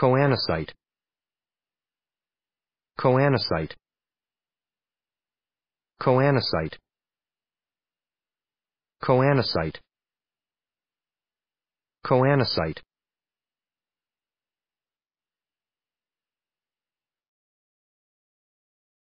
Coanocyte Coanocyte Coanocyte Coanocyte Coanocyte